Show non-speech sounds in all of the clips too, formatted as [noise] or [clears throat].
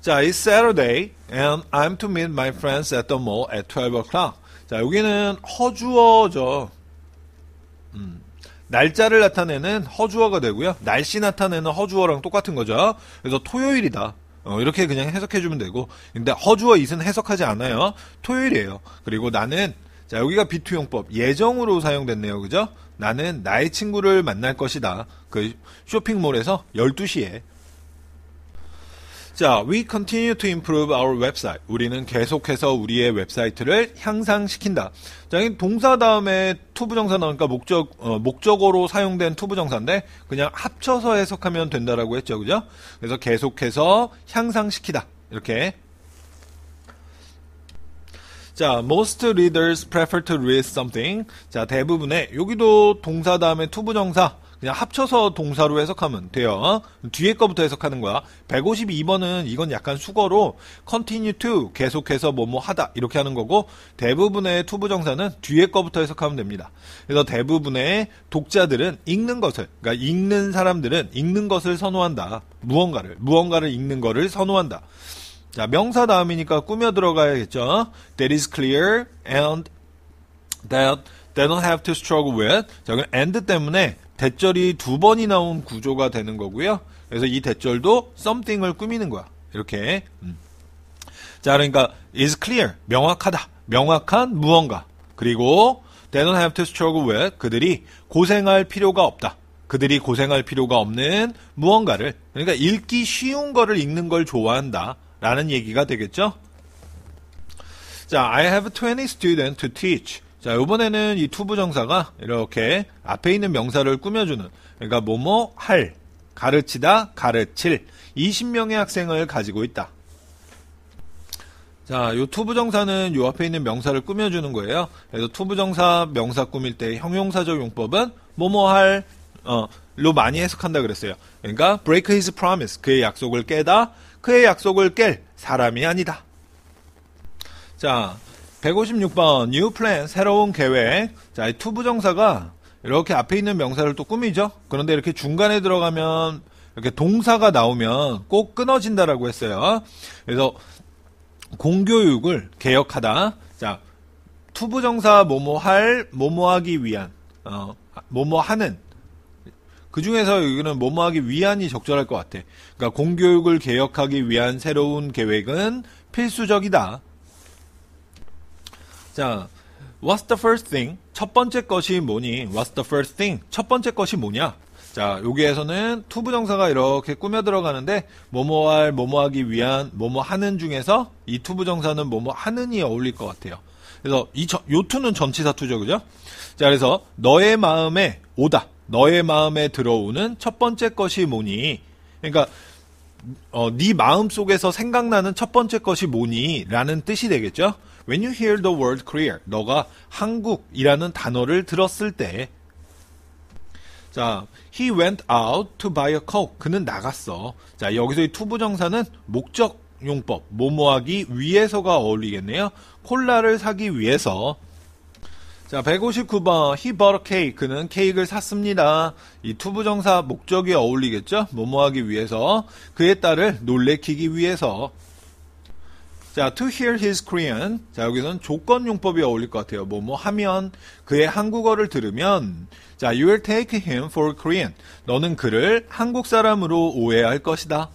자, it's Saturday and I'm to meet my friends at the mall at 12 o'clock. 자, 여기는 허주어죠. 음, 날짜를 나타내는 허주어가 되고요. 날씨 나타내는 허주어랑 똑같은 거죠. 그래서 토요일이다. 어, 이렇게 그냥 해석해주면 되고. 근데 허주어 이은 해석하지 않아요. 토요일이에요. 그리고 나는, 자, 여기가 비투용법. 예정으로 사용됐네요. 그죠? 나는 나의 친구를 만날 것이다. 그 쇼핑몰에서 12시에 자, we continue to improve our website. 우리는 계속해서 우리의 웹사이트를 향상시킨다. 자, 이 동사 다음에 투부정사 나오니까 목적 어, 목적어로 사용된 투부정사인데 그냥 합쳐서 해석하면 된다라고 했죠, 그죠? 그래서 계속해서 향상시키다 이렇게. 자, most readers prefer to read something. 자, 대부분의 여기도 동사 다음에 투부정사 그냥 합쳐서 동사로 해석하면 돼요. 뒤에 거부터 해석하는 거야. 152번은 이건 약간 수거로 continue to 계속해서 뭐뭐 뭐 하다 이렇게 하는 거고 대부분의 투부정사는 뒤에 거부터 해석하면 됩니다. 그래서 대부분의 독자들은 읽는 것을 그러니까 읽는 사람들은 읽는 것을 선호한다. 무언가를 무언가를 읽는 거를 선호한다. 자, 명사 다음이니까 꾸며 들어가야겠죠. That is clear and that they don't have to struggle with. 자, 그 and 때문에 대절이 두 번이 나온 구조가 되는 거고요. 그래서 이 대절도 something을 꾸미는 거야. 이렇게. 음. 자, 그러니까 is clear 명확하다. 명확한 무언가. 그리고 they don't have to struggle with 그들이 고생할 필요가 없다. 그들이 고생할 필요가 없는 무언가를 그러니까 읽기 쉬운 거를 읽는 걸 좋아한다라는 얘기가 되겠죠. 자, I have 20 students to teach. 자, 요번에는 이 투부 정사가 이렇게 앞에 있는 명사를 꾸며주는, 그러니까 뭐뭐 할, 가르치다, 가르칠, 20명의 학생을 가지고 있다. 자, 요 투부정사는 요 앞에 있는 명사를 꾸며주는 거예요. 그래서 투부정사 명사 꾸밀 때 형용사적 용법은 뭐뭐할 어로 많이 해석한다 그랬어요. 그러니까 break his promise 그의 약속을 깨다 그의 약속을 깰 사람이 아니다. 자, 156번 뉴 플랜 새로운 계획. 자, 이 투부정사가 이렇게 앞에 있는 명사를 또 꾸미죠. 그런데 이렇게 중간에 들어가면 이렇게 동사가 나오면 꼭 끊어진다라고 했어요. 그래서 공교육을 개혁하다. 자, 투부정사 뭐뭐 할, 뭐뭐 하기 위한, 어, 뭐뭐 하는. 그 중에서 여기는 뭐뭐 하기 위한이 적절할 것 같아. 그러니까 공교육을 개혁하기 위한 새로운 계획은 필수적이다. 자, what's the first thing? 첫 번째 것이 뭐니? what's the first thing? 첫 번째 것이 뭐냐? 자, 여기에서는 투부정사가 이렇게 꾸며 들어가는데 뭐뭐할 뭐뭐하기 위한 뭐뭐 하는 중에서 이 투부정사는 뭐뭐 하는이 어울릴 것 같아요. 그래서 이 저, 요투는 전치사 투죠, 그죠? 자, 그래서 너의 마음에 오다. 너의 마음에 들어오는 첫 번째 것이 뭐니? 그러니까 어, 네 마음 속에서 생각나는 첫 번째 것이 뭐니? 라는 뜻이 되겠죠? When you hear the word c o r e a 너가 한국이라는 단어를 들었을 때, 자, he went out to buy a coke. 그는 나갔어. 자, 여기서 의 투부정사는 목적 용법, 뭐뭐하기 위해서가 어울리겠네요. 콜라를 사기 위해서. 자, 159번. He bought a cake. 그는 케이크를 샀습니다. 이 투부정사 목적이 어울리겠죠? 뭐뭐하기 위해서. 그의 딸을 놀래키기 위해서. 자, to hear his Korean. 자, 여기서는 조건 용법이 어울릴 것 같아요. 뭐, 뭐 하면, 그의 한국어를 들으면, 자, you will take him for Korean. 너는 그를 한국 사람으로 오해할 것이다.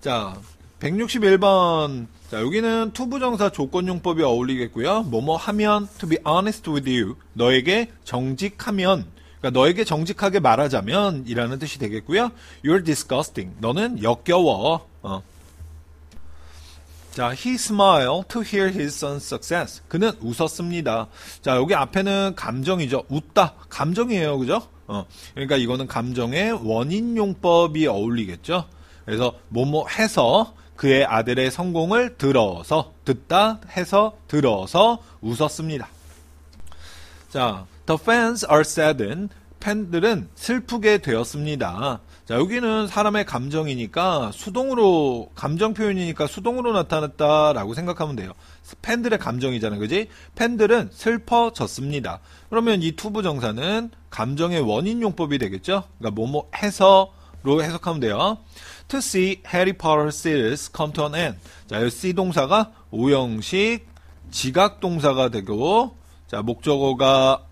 자, 161번. 자, 여기는 투부정사 조건용법이 어울리겠고요. 뭐뭐 하면, to be honest with you. 너에게 정직하면, 그러니까 너에게 정직하게 말하자면, 이라는 뜻이 되겠고요. You're disgusting. 너는 역겨워. 어. 자, he smiled to hear his son's success. 그는 웃었습니다. 자, 여기 앞에는 감정이죠. 웃다. 감정이에요. 그죠? 어. 그러니까 이거는 감정의 원인 용법이 어울리겠죠. 그래서 뭐뭐 해서 그의 아들의 성공을 들어서 듣다 해서 들어서 웃었습니다. 자, the fans are saddened 팬들은 슬프게 되었습니다. 자, 여기는 사람의 감정이니까 수동으로, 감정 표현이니까 수동으로 나타났다라고 생각하면 돼요. 팬들의 감정이잖아, 요 그지? 팬들은 슬퍼졌습니다. 그러면 이 투부 정사는 감정의 원인 용법이 되겠죠? 그러니까 뭐뭐 해서로 해석하면 돼요. To see Harry Potter series come to an end. 자, 이 see 동사가 오형식 지각 동사가 되고, 자, 목적어가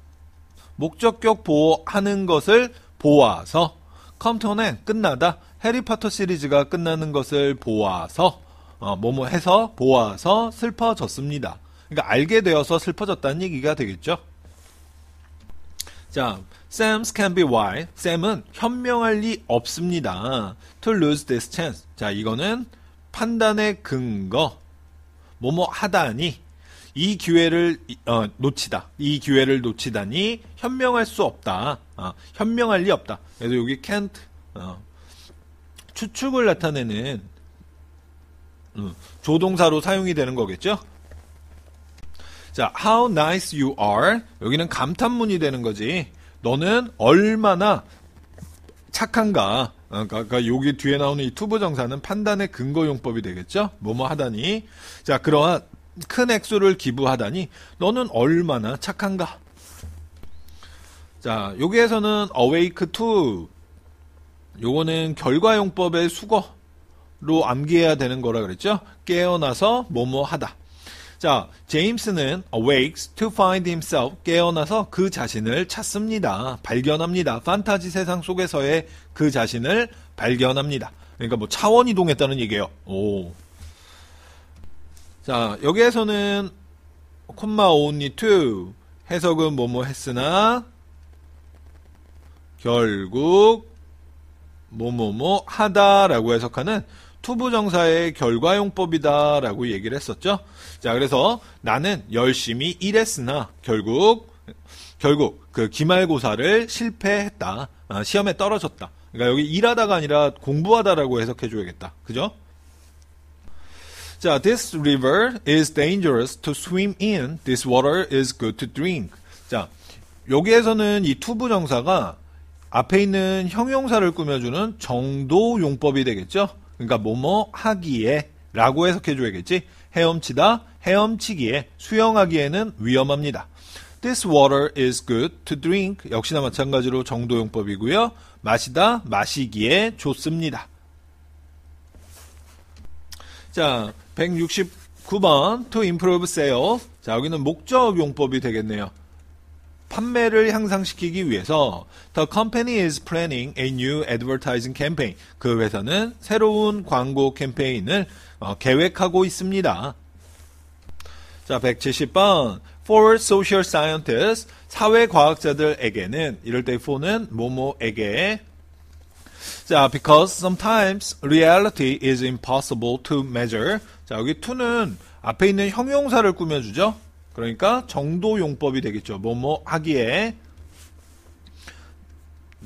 목적격 보호하는 것을 보아서 컴턴은 끝나다 해리파터 시리즈가 끝나는 것을 보아서 어, 뭐뭐 해서 보아서 슬퍼졌습니다. 그러니까 알게 되어서 슬퍼졌다는 얘기가 되겠죠. 자, Sam's can be why. Sam은 현명할 리 없습니다. To lose this chance. 자, 이거는 판단의 근거. 뭐뭐 하다니 이 기회를 어, 놓치다. 이 기회를 놓치다니 현명할 수 없다. 어, 현명할 리 없다. 그래서 여기 can't 어, 추측을 나타내는 음, 조동사로 사용이 되는 거겠죠. 자, how nice you are. 여기는 감탄문이 되는 거지. 너는 얼마나 착한가. 어, 그러니까, 그러니까 여기 뒤에 나오는 이 투부정사는 판단의 근거용법이 되겠죠. 뭐뭐 하다니. 자, 그러한 큰 액수를 기부하다니 너는 얼마나 착한가. 자, 여기에서는 awake to 요거는 결과용법의 수거로 암기해야 되는 거라 그랬죠? 깨어나서 뭐뭐 하다. 자, 제임스는 awakes to find himself 깨어나서 그 자신을 찾습니다. 발견합니다. 판타지 세상 속에서의 그 자신을 발견합니다. 그러니까 뭐 차원 이동했다는 얘기예요. 오. 자, 여기에서는 콤마 only to 해석은 뭐뭐 뭐 했으나 결국 뭐뭐뭐 뭐 뭐 하다라고 해석하는 투부정사의 결과용법이다라고 얘기를 했었죠. 자, 그래서 나는 열심히 일했으나 결국 결국 그 기말고사를 실패했다. 아, 시험에 떨어졌다. 그러니까 여기 일하다가 아니라 공부하다라고 해석해 줘야겠다. 그죠? 자, this river is dangerous to swim in. This water is good to drink. 자, 여기에서는 이 투부 정사가 앞에 있는 형용사를 꾸며주는 정도 용법이 되겠죠. 그러니까 뭐뭐 하기에 라고 해석해 줘야겠지. 헤엄치다, 헤엄치기에, 수영하기에는 위험합니다. This water is good to drink. 역시나 마찬가지로 정도용법이고요. 마시다, 마시기에 좋습니다. 자, 169번 to improve sales. 자, 여기는 목적 용법이 되겠네요. 판매를 향상시키기 위해서 The company is planning a new advertising campaign. 그 회사는 새로운 광고 캠페인을 어, 계획하고 있습니다. 자, 170번. For social scientists. 사회과학자들에게는, 이럴 때 for는 뭐뭐에게 자, because sometimes reality is impossible to measure. 자, 여기 to는 앞에 있는 형용사를 꾸며주죠. 그러니까 정도 용법이 되겠죠. 뭐뭐 뭐 하기에.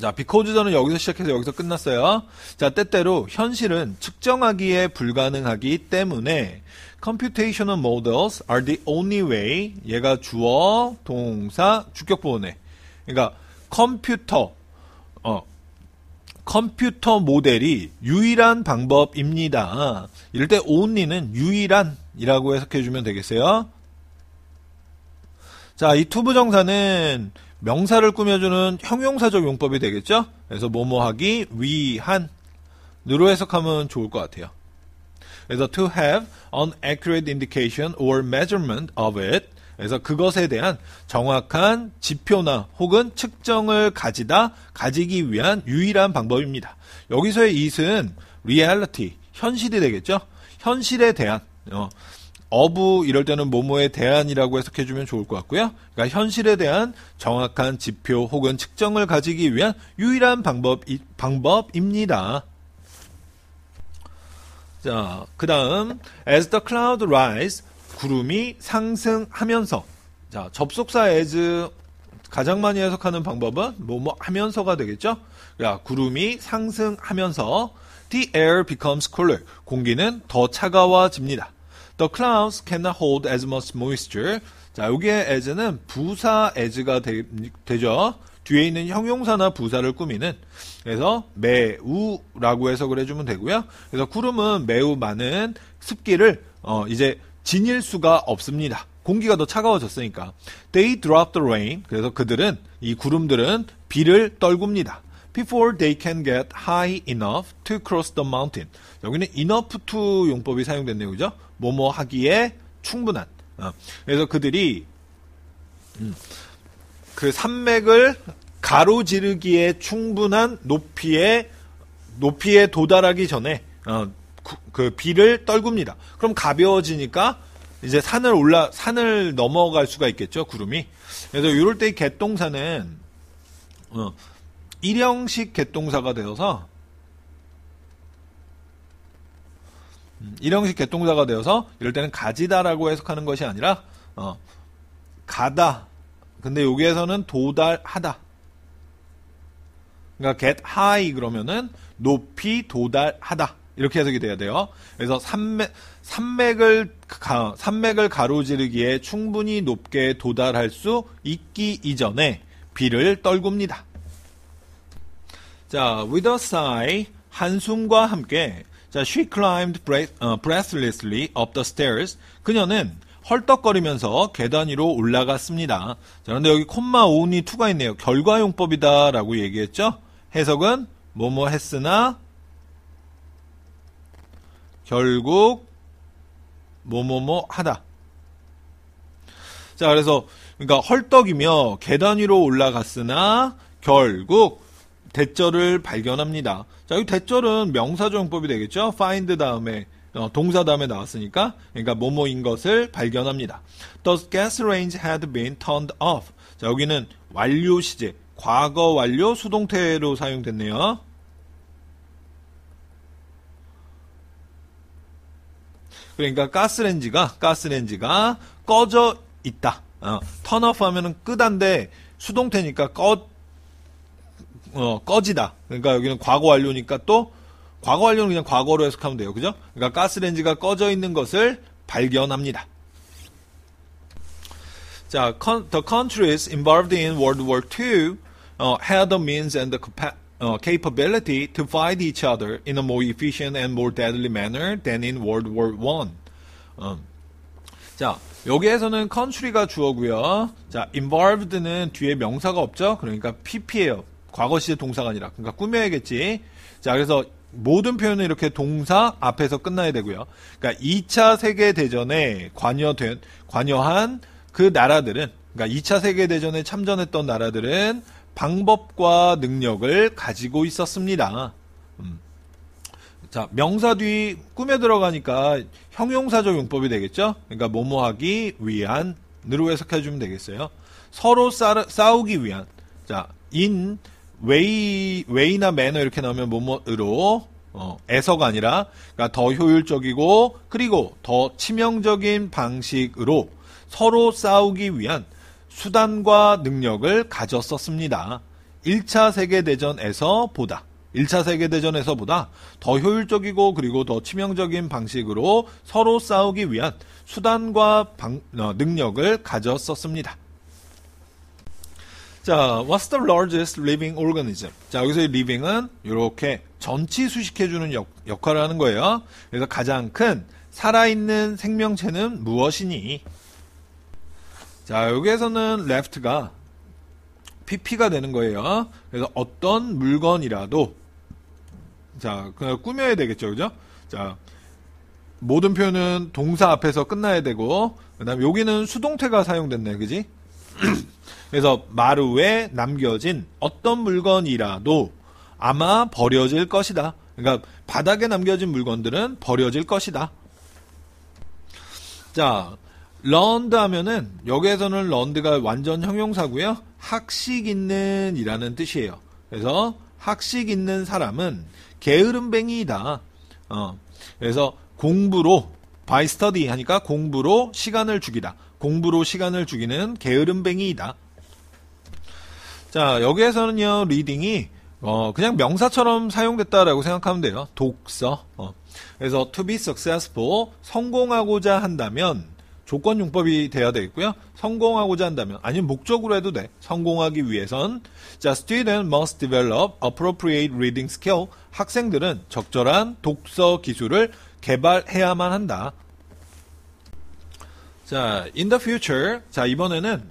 자, because는 여기서 시작해서 여기서 끝났어요. 자, 때때로 현실은 측정하기에 불가능하기 때문에 computational models are the only way 얘가 주어, 동사, 주격 부분에. 그러니까 컴퓨터 어, 컴퓨터 모델이 유일한 방법입니다. 이럴 때 only는 유일한이라고 해석해 주면 되겠어요. 자, 이 투부정사는 명사를 꾸며주는 형용사적 용법이 되겠죠? 그래서 뭐뭐하기 위한 으로 해석하면 좋을 것 같아요. 그래서 to have an accurate indication or measurement of it 그래서 그것에 대한 정확한 지표나 혹은 측정을 가지다 가지기 위한 유일한 방법입니다. 여기서의 i 이은 reality, 현실이 되겠죠. 현실에 대한 어, 어부 이럴 때는 모모에 대한이라고 해석해주면 좋을 것 같고요. 그러니까 현실에 대한 정확한 지표 혹은 측정을 가지기 위한 유일한 방법 방법입니다. 자, 그 다음, as the cloud rise, 구름이 상승하면서 자 접속사 as 가장 많이 해석하는 방법은 뭐뭐 뭐 하면서가 되겠죠. 야 구름이 상승하면서 the air becomes cooler 공기는 더 차가워집니다. The clouds cannot hold as much moisture. 자 여기에 as는 부사 as가 되, 되죠. 뒤에 있는 형용사나 부사를 꾸미는 그래서 매우라고 해석을 해주면 되고요. 그래서 구름은 매우 많은 습기를 어, 이제 지닐 수가 없습니다. 공기가 더 차가워졌으니까. They drop the rain. 그래서 그들은 이 구름들은 비를 떨굽니다. Before they can get high enough to cross the mountain. 여기는 enough to 용법이 사용된내용이죠 뭐뭐 하기에 충분한. 어. 그래서 그들이 음, 그 산맥을 가로지르기에 충분한 높이에 높이에 도달하기 전에 어, 그 비를 떨굽니다. 그럼 가벼워지니까 이제 산을 올라 산을 넘어갈 수가 있겠죠 구름이. 그래서 이럴 때 개똥사는 어, 일형식 개똥사가 되어서 음, 일형식 개똥사가 되어서 이럴 때는 가지다라고 해석하는 것이 아니라 어, 가다. 근데 여기에서는 도달하다. 그러니까 get high 그러면은 높이 도달하다. 이렇게 해석이 돼야 돼요. 그래서 산맥, 산맥을, 가, 산맥을 가로지르기에 충분히 높게 도달할 수 있기 이전에 비를 떨굽니다. 자, with a sigh, 한숨과 함께, 자, she climbed 어, breathlessly up the stairs. 그녀는 헐떡거리면서 계단 위로 올라갔습니다. 자, 그런데 여기 콤마 오운이 투가 있네요. 결과용법이다라고 얘기했죠? 해석은 뭐뭐 했으나 결국 뭐뭐뭐 하다. 자, 그래서 그러니까 헐떡이며 계단 위로 올라갔으나 결국 대절을 발견합니다. 자, 이 대절은 명사조용법이 되겠죠. find 다음에 어, 동사 다음에 나왔으니까 그러니까 뭐뭐인 것을 발견합니다. The gas range had been turned off. 자, 여기는 완료 시제 과거 완료 수동태로 사용됐네요. 그러니까 가스렌지가 가스렌지가 꺼져 있다. 어, 턴오프 하면은 끄단데 수동태니까 꺼 어, 꺼지다. 그러니까 여기는 과거 완료니까 또 과거 완료는 그냥 과거로 해석하면 돼요. 그죠? 그러니까 가스렌지가 꺼져 있는 것을 발견합니다. 자, the countries involved in World War II uh, 어, had the means and the uh, capability to fight each other in a more efficient and more deadly manner than in World War One. 음. 자, 여기에서는 country가 주어고요. 자, involved는 뒤에 명사가 없죠. 그러니까 pp예요. 과거 시제 동사가 아니라. 그러니까 꾸며야겠지. 자, 그래서 모든 표현은 이렇게 동사 앞에서 끝나야 되고요. 그러니까 2차 세계 대전에 관여된 관여한 그 나라들은 그러니까 2차 세계 대전에 참전했던 나라들은 방법과 능력을 가지고 있었습니다. 음. 자, 명사 뒤 꿈에 들어가니까 형용사적 용법이 되겠죠? 그러니까 뭐뭐하기 위한으로 해석해 주면 되겠어요. 서로 싸, 싸우기 위한. 자, 인 웨이 웨이나 매너 이렇게 나오면 뭐뭐으로 어, 애서가 아니라 그러니까 더 효율적이고 그리고 더 치명적인 방식으로 서로 싸우기 위한 수단과 능력을 가졌었습니다. 1차 세계대전에서 보다 1차 세계대전에서 보다 더 효율적이고 그리고 더 치명적인 방식으로 서로 싸우기 위한 수단과 방, 어, 능력을 가졌었습니다. 자, what's the largest living organism? 자, 여기서 이 living은 이렇게 전치 수식해주는 역, 역할을 하는 거예요. 그래서 가장 큰 살아있는 생명체는 무엇이니? 자, 여기에서는 left가 pp가 되는 거예요. 그래서 어떤 물건이라도 자, 그냥 꾸며야 되겠죠. 그죠? 자, 모든 표현은 동사 앞에서 끝나야 되고 그다음 여기는 수동태가 사용됐네. 그지? [clears throat] 그래서 마루에 남겨진 어떤 물건이라도 아마 버려질 것이다. 그러니까 바닥에 남겨진 물건들은 버려질 것이다. 자, 런드 하면은 여기에서는 런드가 완전 형용사고요. 학식 있는 이라는 뜻이에요. 그래서 학식 있는 사람은 게으름뱅이다. 어. 그래서 공부로 by study 하니까 공부로 시간을 죽이다. 공부로 시간을 죽이는 게으름뱅이다 자, 여기에서는요. 리딩이 어, 그냥 명사처럼 사용됐다라고 생각하면 돼요. 독서. 어. 그래서 to be successful 성공하고자 한다면 조건 융법이 돼야 되겠고요. 성공하고자 한다면 아니면 목적으로 해도 돼. 성공하기 위해선 자, student must develop appropriate reading skill. 학생들은 적절한 독서 기술을 개발해야만 한다. 자, in the future. 자, 이번에는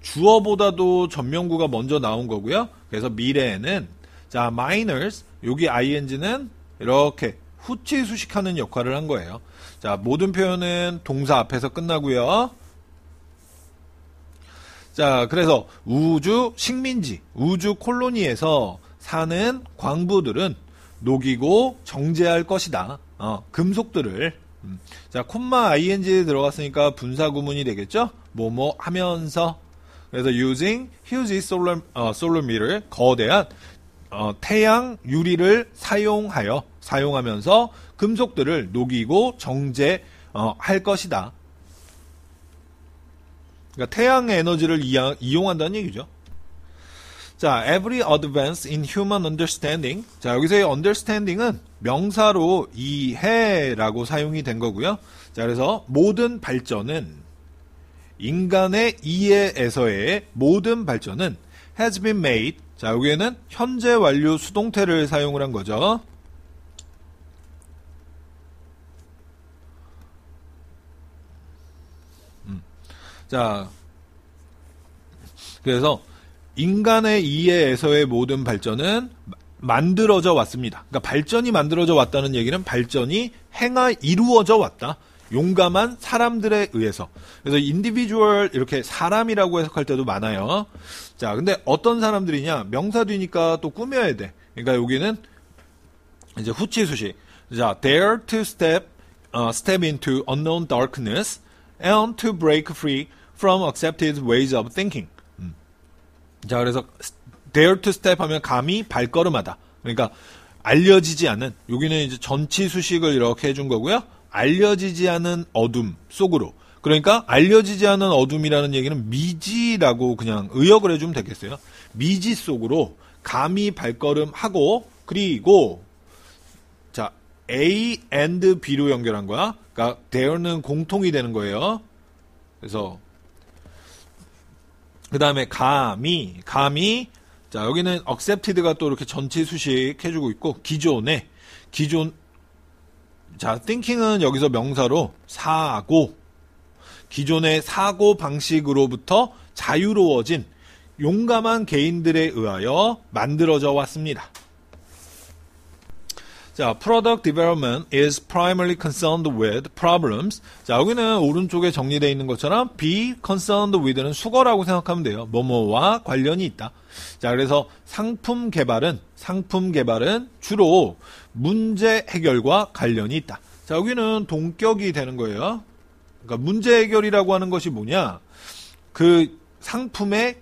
주어보다도 전명구가 먼저 나온 거고요. 그래서 미래에는 자, minors 여기 ing는 이렇게 후치수식하는 역할을 한 거예요. 자, 모든 표현은 동사 앞에서 끝나고요. 자, 그래서 우주 식민지, 우주 콜로니에서 사는 광부들은 녹이고 정제할 것이다. 어, 금속들을. 음. 자, 콤마 ing 들어갔으니까 분사 구문이 되겠죠? 뭐뭐 하면서. 그래서 using huge solar, 어, solar mirror, 거대한 어, 태양 유리를 사용하여 사용하면서 금속들을 녹이고 정제할 어, 것이다. 그러니까 태양 에너지를 이용한다는 얘기죠. 자, every advance in human understanding. 자, 여기서의 understanding은 명사로 이해라고 사용이 된 거고요. 자, 그래서 모든 발전은 인간의 이해에서의 모든 발전은 has been made. 자, 여기에는 현재 완료 수동태를 사용을 한 거죠. 자, 그래서 인간의 이해에서의 모든 발전은 만들어져 왔습니다. 그러니까 발전이 만들어져 왔다는 얘기는 발전이 행하 이루어져 왔다. 용감한 사람들에 의해서. 그래서 인디비주얼 이렇게 사람이라고 해석할 때도 많아요. 자, 근데 어떤 사람들이냐? 명사 뒤니까 또 꾸며야 돼. 그러니까 여기는 이제 후치 수식. 자, dare to step uh, step into unknown darkness and to break free from accepted ways of thinking. 음. 자, 그래서 dare to step 하면 감히 발걸음하다. 그러니까 알려지지 않은 여기는 이제 전치 수식을 이렇게 해준 거고요. 알려지지 않은 어둠 속으로. 그러니까 알려지지 않은 어둠이라는 얘기는 미지라고 그냥 의역을 해주면 되겠어요. 미지 속으로 감히 발걸음하고 그리고 자 A and B로 연결한 거야. 그러니까 dare는 공통이 되는 거예요. 그래서 그 다음에 감이, 감이, 자, 여기는 accepted가 또 이렇게 전체 수식 해주고 있고, 기존에, 기존, 자, thinking은 여기서 명사로 사고, 기존의 사고 방식으로부터 자유로워진 용감한 개인들에 의하여 만들어져 왔습니다. 자, product development is primarily concerned with problems. 자, 여기는 오른쪽에 정리되어 있는 것처럼 be concerned with는 수거라고 생각하면 돼요. 뭐뭐와 관련이 있다. 자, 그래서 상품 개발은 상품 개발은 주로 문제 해결과 관련이 있다. 자, 여기는 동격이 되는 거예요. 그러니까 문제 해결이라고 하는 것이 뭐냐? 그 상품의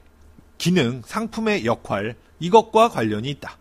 기능, 상품의 역할 이것과 관련이 있다.